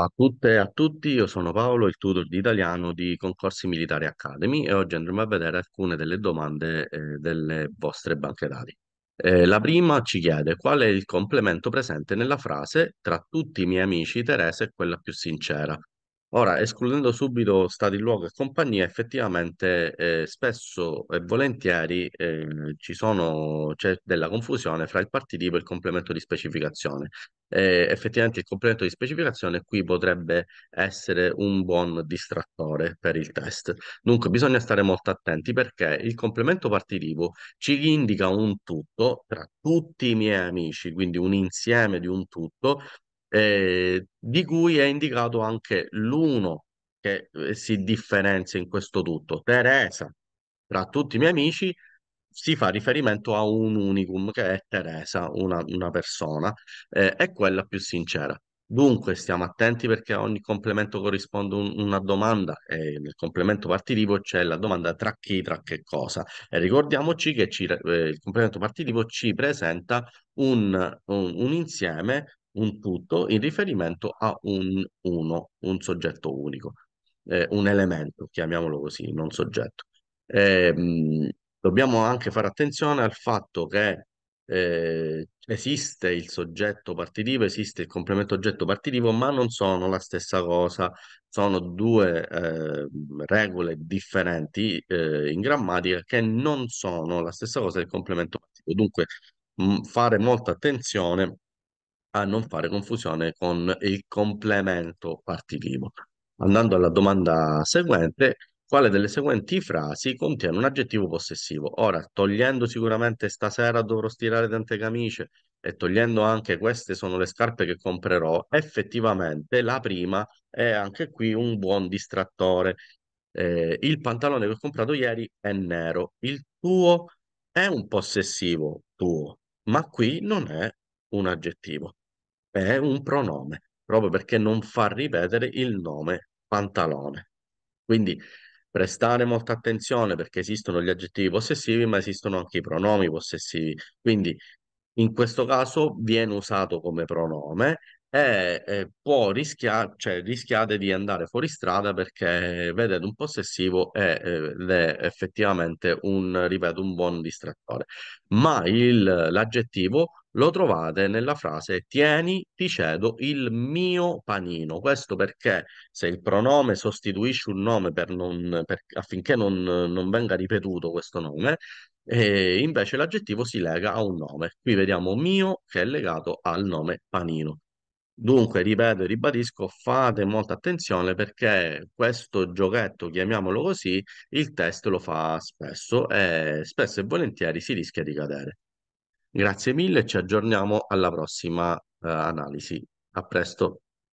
A tutte e a tutti, io sono Paolo, il tutor di italiano di Concorsi Militari Academy e oggi andremo a vedere alcune delle domande eh, delle vostre banche dati. Eh, la prima ci chiede qual è il complemento presente nella frase tra tutti i miei amici Teresa è quella più sincera. Ora, escludendo subito stati, luogo e compagnia, effettivamente eh, spesso e volentieri eh, c'è della confusione fra il partitipo e il complemento di specificazione eh, effettivamente il complemento di specificazione qui potrebbe essere un buon distrattore per il test. Dunque bisogna stare molto attenti perché il complemento partitivo ci indica un tutto tra tutti i miei amici, quindi un insieme di un tutto, eh, di cui è indicato anche l'uno che eh, si differenzia in questo tutto. Teresa, tra tutti i miei amici, si fa riferimento a un unicum che è Teresa, una, una persona, eh, è quella più sincera. Dunque, stiamo attenti perché a ogni complemento corrisponde un, una domanda e nel complemento partitivo c'è la domanda tra chi, tra che cosa. E ricordiamoci che ci, eh, il complemento partitivo ci presenta un, un, un, insieme, un tutto, in riferimento a un uno, un soggetto unico, eh, un elemento, chiamiamolo così, non soggetto. Eh, Dobbiamo anche fare attenzione al fatto che eh, esiste il soggetto partitivo, esiste il complemento oggetto partitivo, ma non sono la stessa cosa, sono due eh, regole differenti eh, in grammatica che non sono la stessa cosa del complemento partitivo. Dunque, mh, mm, fare molta attenzione a non fare confusione con il complemento partitivo. Andando alla domanda seguente, quale delle seguenti frasi contiene un aggettivo possessivo? Ora, togliendo sicuramente stasera dovrò stirare tante camicie e togliendo anche queste sono le scarpe che comprerò, effettivamente la prima è anche qui un buon distrattore. Eh, il pantalone che ho comprato ieri è nero, il tuo è un possessivo tuo, ma qui non è un aggettivo, è un pronome, proprio perché non fa ripetere il nome pantalone. Quindi prestare molta attenzione perché esistono gli aggettivi possessivi, ma esistono anche i pronomi possessivi. Quindi in questo caso viene usato come pronome e, e può rischiare, cioè rischiate di andare fuori strada perché vedete un possessivo è, ed è effettivamente un, ripeto, un buon distrattore. Ma il, l'aggettivo lo trovate nella frase tieni, ti cedo il mio panino. Questo perché se il pronome sostituisce un nome per non, per, affinché non, non, venga ripetuto questo nome, e eh, invece l'aggettivo si lega a un nome. Qui vediamo mio che è legato al nome panino. Dunque, ripeto e ribadisco, fate molta attenzione perché questo giochetto, chiamiamolo così, il test lo fa spesso e spesso e volentieri si rischia di cadere. Grazie mille, ci aggiorniamo alla prossima eh, analisi. A presto.